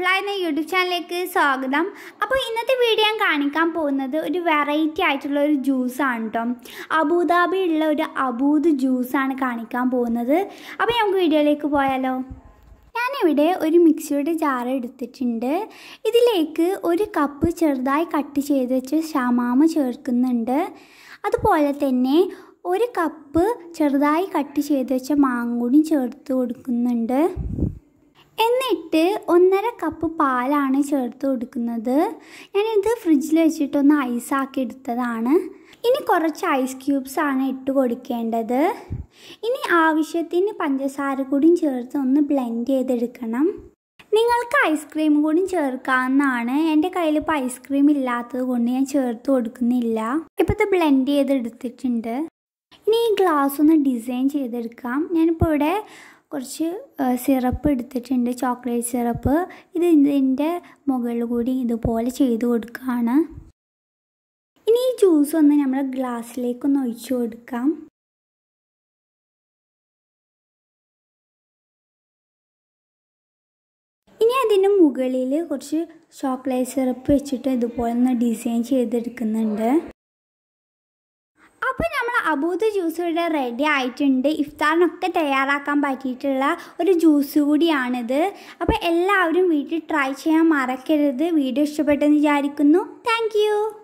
beautiful എന്ന YouTube ചാനലിലേക്ക് സ്വാഗതം അപ്പോൾ ഇന്നത്തെ വീഡിയോ ഞാൻ കാണിക്കാൻ പോകുന്നത് ഒരു വെറൈറ്റി ആയിട്ടുള്ള ഒരു ജ്യൂസാണ് കേട്ടോ അബുദാബിയുള്ള ഒരു അബൂദ് ജ്യൂസാണ് കാണിക്കാൻ പോകുന്നത് അപ്പോൾ നമുക്ക് വീഡിയോയിലേക്ക് പോയാലോ ഞാനിവിടെ ഒരു മിക്സിയുടെ ജാർ എടുത്തിട്ടുണ്ട് ഇതിലേക്ക് ഒരു കപ്പ് ചെറുതായി കട്ട് ചെയ്ത് വെച്ച് ഷമാമ ചേർക്കുന്നുണ്ട് അതുപോലെ തന്നെ ഒരു കപ്പ് ചെറുതായി കട്ട് ചെയ്ത് വെച്ച മാങ്ങൂടി ചേർത്ത് കൊടുക്കുന്നുണ്ട് എന്നിട്ട് ഒന്നര കപ്പ് പാലാണ് ചേർത്ത് കൊടുക്കുന്നത് ഞാനിത് ഫ്രിഡ്ജിൽ വെച്ചിട്ടൊന്ന് ഐസാക്കി എടുത്തതാണ് ഇനി കുറച്ച് ഐസ് ക്യൂബ്സ് ആണ് ഇട്ട് കൊടുക്കേണ്ടത് ഇനി ആവശ്യത്തിന് പഞ്ചസാര കൂടിയും ചേർത്ത് ഒന്ന് ബ്ലെൻഡ് ചെയ്തെടുക്കണം നിങ്ങൾക്ക് ഐസ്ക്രീം കൂടി ചേർക്കാവുന്നതാണ് എൻ്റെ കയ്യിൽ ഇപ്പോൾ ഐസ്ക്രീം ഇല്ലാത്തത് കൊണ്ട് ഞാൻ ചേർത്ത് കൊടുക്കുന്നില്ല ഇപ്പോഴത്തെ ഇത് ബ്ലെൻഡ് ചെയ്തെടുത്തിട്ടുണ്ട് ഇനി ഈ ഗ്ലാസ് ഒന്ന് ഡിസൈൻ ചെയ്തെടുക്കാം ഞാനിപ്പോൾ ഇവിടെ കുറച്ച് സിറപ്പ് എടുത്തിട്ടുണ്ട് ചോക്ലേറ്റ് സിറപ്പ് ഇത് ഇതിൻ്റെ മുകളിൽ കൂടി ഇതുപോലെ ചെയ്ത് കൊടുക്കുകയാണ് ഇനി ഈ ജ്യൂസ് ഒന്ന് നമ്മൾ ഗ്ലാസ്സിലേക്കൊന്ന് ഒഴിച്ചു കൊടുക്കാം ഇനി അതിന് മുകളിൽ കുറച്ച് ചോക്ലേറ്റ് സിറപ്പ് വെച്ചിട്ട് ഇതുപോലെ ഒന്ന് ഡിസൈൻ ചെയ്തെടുക്കുന്നുണ്ട് അപ്പോൾ നമ്മൾ അബൂദ് ജ്യൂസ് ഇവിടെ റെഡി ആയിട്ടുണ്ട് ഇഫ്താറിനൊക്കെ തയ്യാറാക്കാൻ പറ്റിയിട്ടുള്ള ഒരു ജ്യൂസ് കൂടിയാണിത് അപ്പോൾ എല്ലാവരും വീട്ടിൽ ട്രൈ ചെയ്യാൻ മറക്കരുത് വീഡിയോ ഇഷ്ടപ്പെട്ടെന്ന് വിചാരിക്കുന്നു താങ്ക്